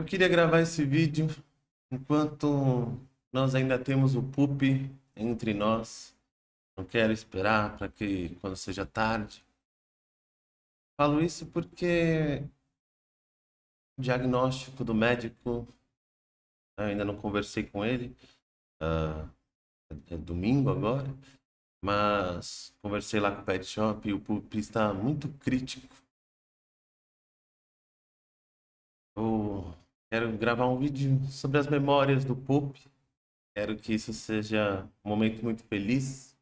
Eu queria gravar esse vídeo enquanto nós ainda temos o PUP entre nós. Não quero esperar para que quando seja tarde. Falo isso porque o diagnóstico do médico, ainda não conversei com ele, ah, é, é domingo agora, mas conversei lá com o Pet Shop e o PUP está muito crítico. Eu Quero gravar um vídeo sobre as memórias do Pup. Quero que isso seja um momento muito feliz.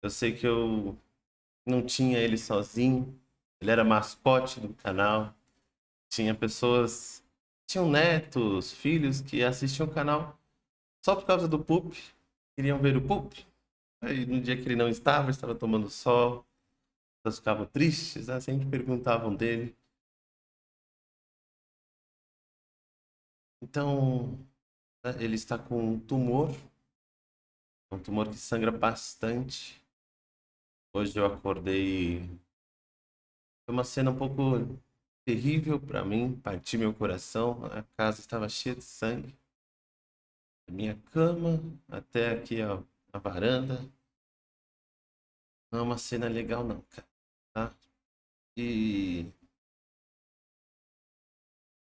Eu sei que eu não tinha ele sozinho. Ele era mascote do canal. Tinha pessoas, tinham netos, filhos que assistiam o canal só por causa do Pup. Queriam ver o Pup. Aí no dia que ele não estava, estava tomando sol. Elas ficavam tristes, né? sempre perguntavam dele. Então, né, ele está com um tumor, um tumor que sangra bastante. Hoje eu acordei. Foi uma cena um pouco terrível para mim, parti meu coração, a casa estava cheia de sangue. Minha cama, até aqui a, a varanda. Não é uma cena legal, não, cara. Tá? E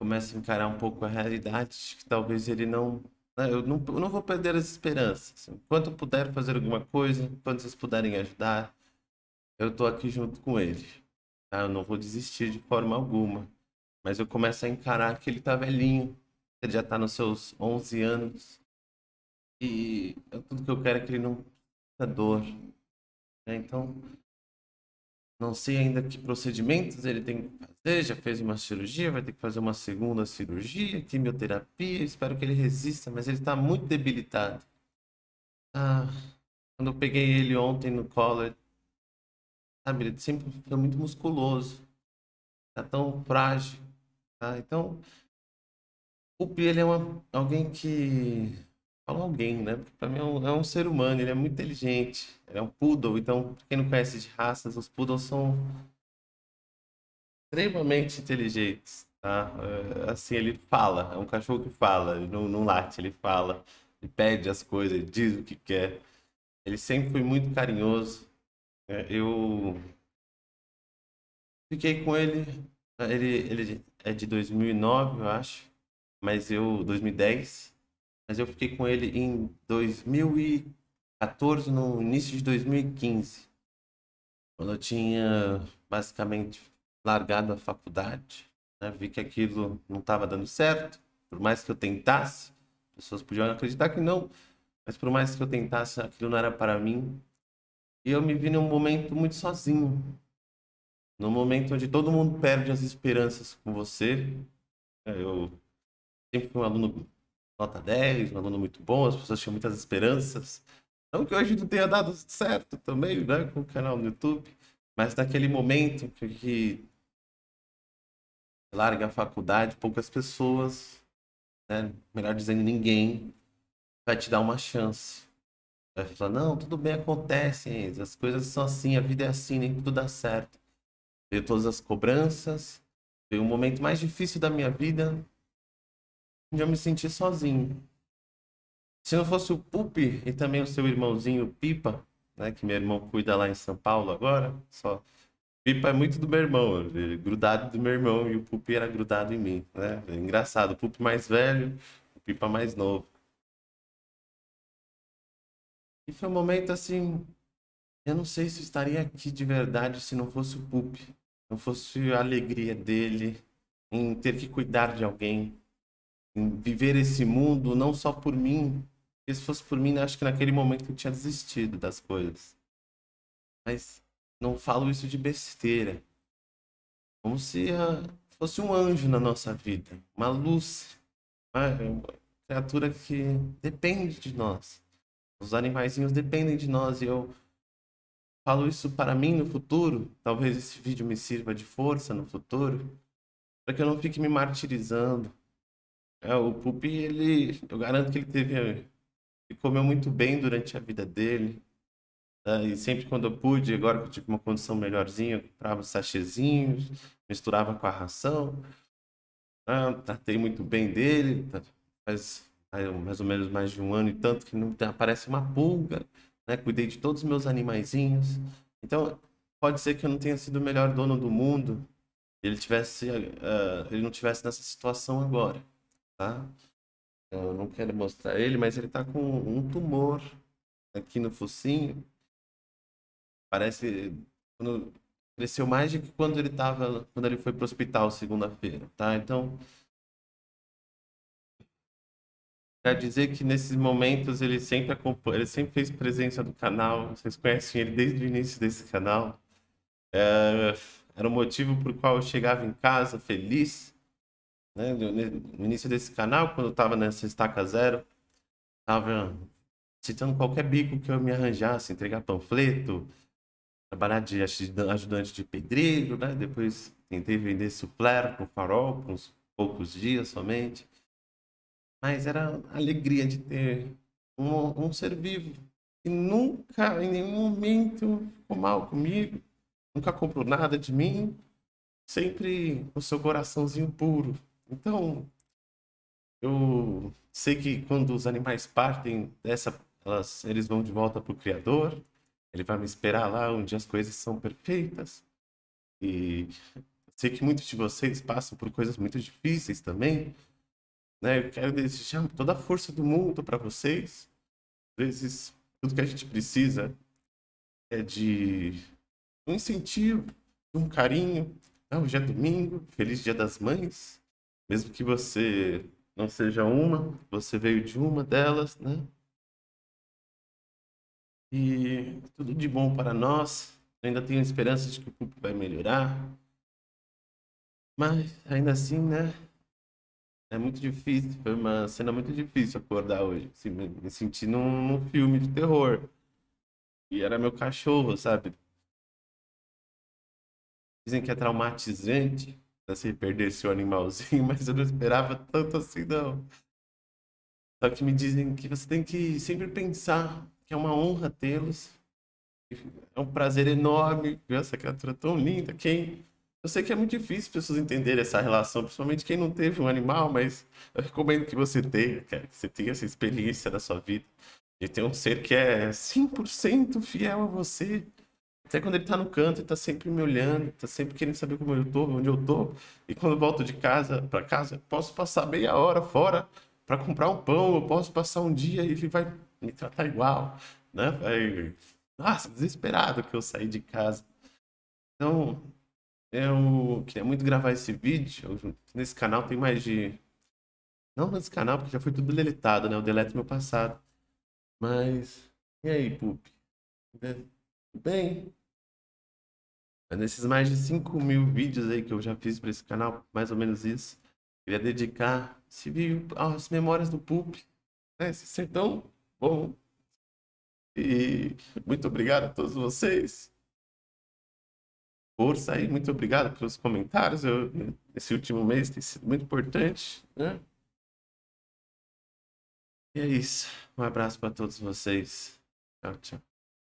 começa a encarar um pouco a realidade, que talvez ele não. Né, eu não, eu não vou perder as esperanças. Assim. Enquanto eu puder fazer alguma coisa, enquanto vocês puderem ajudar, eu estou aqui junto com ele. Tá? Eu não vou desistir de forma alguma. Mas eu começo a encarar que ele está velhinho, ele já está nos seus 11 anos. E é tudo que eu quero é que ele não tenha dor. Né? Então, não sei ainda que procedimentos ele tem que fazer. Já fez uma cirurgia, vai ter que fazer uma segunda cirurgia, quimioterapia. Espero que ele resista, mas ele está muito debilitado. Ah, quando eu peguei ele ontem no collar, sabe, ele sempre fica muito musculoso. está tão frágil. Tá? Então, o Pia, ele é uma, alguém que fala alguém, né? Porque pra mim é um, é um, ser humano, ele é muito inteligente. Ele é um poodle, então, pra quem não conhece de raças, os poodles são extremamente inteligentes, tá? É, assim, ele fala, é um cachorro que fala, ele não, não late, ele fala, ele pede as coisas, ele diz o que quer. Ele sempre foi muito carinhoso. Né? Eu fiquei com ele, ele, ele é de 2009, eu acho, mas eu, 2010 mas eu fiquei com ele em 2014, no início de 2015, quando eu tinha basicamente largado a faculdade. Né? Vi que aquilo não estava dando certo, por mais que eu tentasse, pessoas podiam acreditar que não, mas por mais que eu tentasse, aquilo não era para mim. E eu me vi num momento muito sozinho, no momento onde todo mundo perde as esperanças com você. É, eu sempre fui um aluno nota 10, um aluno muito bom, as pessoas tinham muitas esperanças. Não que hoje não tenha dado certo também, né, com o canal no YouTube, mas naquele momento que larga a faculdade, poucas pessoas, né, melhor dizendo, ninguém vai te dar uma chance. Vai falar, não, tudo bem, acontece, as coisas são assim, a vida é assim, nem tudo dá certo. Veio todas as cobranças, veio o um momento mais difícil da minha vida, onde eu me senti sozinho. Se não fosse o Pupi e também o seu irmãozinho Pipa, né, que meu irmão cuida lá em São Paulo agora, só Pipa é muito do meu irmão, é grudado do meu irmão e o Pupi era grudado em mim, né? É engraçado, o Pupi mais velho, o Pipa mais novo. E foi um momento assim, eu não sei se estaria aqui de verdade se não fosse o Pupi, não fosse a alegria dele em ter que cuidar de alguém, viver esse mundo não só por mim. Porque se fosse por mim, acho que naquele momento eu tinha desistido das coisas. Mas não falo isso de besteira. Como se ah, fosse um anjo na nossa vida, uma luz, né? uma criatura que depende de nós. Os animaizinhos dependem de nós e eu falo isso para mim no futuro. Talvez esse vídeo me sirva de força no futuro, para que eu não fique me martirizando, é, o Pupi, ele, eu garanto que ele teve, ele comeu muito bem durante a vida dele. Né? E sempre quando eu pude, agora que eu tive uma condição melhorzinha, eu comprava sachezinhos, misturava com a ração. Tá? Tratei muito bem dele, tá, faz mais ou menos mais de um ano e tanto que não aparece uma pulga. Né? Cuidei de todos os meus animaizinhos. Então, pode ser que eu não tenha sido o melhor dono do mundo, ele tivesse, uh, ele não tivesse nessa situação agora tá? Então, eu não quero mostrar ele, mas ele tá com um tumor aqui no focinho. Parece quando cresceu mais do que quando ele tava, quando ele foi pro hospital segunda-feira, tá? Então, para dizer que nesses momentos ele sempre acompanha, ele sempre fez presença do canal, vocês conhecem ele desde o início desse canal. É, era o motivo por qual eu chegava em casa feliz, né? No início desse canal, quando eu estava nessa estaca zero, estava citando qualquer bico que eu me arranjasse, entregar panfleto, trabalhar de ajudante de pedreiro, né? Depois tentei vender suplero com farol por uns poucos dias somente. Mas era a alegria de ter um, um ser vivo que nunca, em nenhum momento, ficou mal comigo, nunca comprou nada de mim, sempre o seu coraçãozinho puro, então, eu sei que quando os animais partem dessa, elas, eles vão de volta para o Criador. Ele vai me esperar lá onde as coisas são perfeitas. E sei que muitos de vocês passam por coisas muito difíceis também. Né? Eu quero desejar toda a força do mundo para vocês. Às vezes, tudo que a gente precisa é de um incentivo, um carinho. Ah, hoje é domingo, feliz dia das mães. Mesmo que você não seja uma, você veio de uma delas, né? E tudo de bom para nós. Eu ainda tenho esperança de que o público vai melhorar. Mas ainda assim, né? É muito difícil. Foi uma cena muito difícil acordar hoje. Assim, me senti num, num filme de terror. E era meu cachorro, sabe? Dizem que é traumatizante se assim, perder esse animalzinho, mas eu não esperava tanto assim, não. Só que me dizem que você tem que sempre pensar que é uma honra tê-los. É um prazer enorme ver essa criatura tão linda. Quem... Eu sei que é muito difícil pessoas entenderem essa relação, principalmente quem não teve um animal, mas eu recomendo que você tenha, que você tenha essa experiência da sua vida. E ter um ser que é 100% fiel a você, até quando ele tá no canto, ele tá sempre me olhando, tá sempre querendo saber como eu tô, onde eu tô. E quando eu volto de casa, para casa, posso passar meia hora fora para comprar um pão, eu posso passar um dia e ele vai me tratar igual, né? Vai... Nossa, desesperado que eu saí de casa. Então, eu queria muito gravar esse vídeo. Nesse canal tem mais de... Não nesse canal, porque já foi tudo deletado, né? Eu deleto meu passado. Mas... E aí, Pup? Bem, Nesses é mais de 5 mil vídeos aí que eu já fiz para esse canal, mais ou menos isso, queria dedicar esse vídeo às memórias do PUP, né? Esse sertão bom. E muito obrigado a todos vocês. Força aí, muito obrigado pelos comentários. Eu, esse último mês tem sido muito importante, né? E é isso. Um abraço para todos vocês. Tchau, tchau.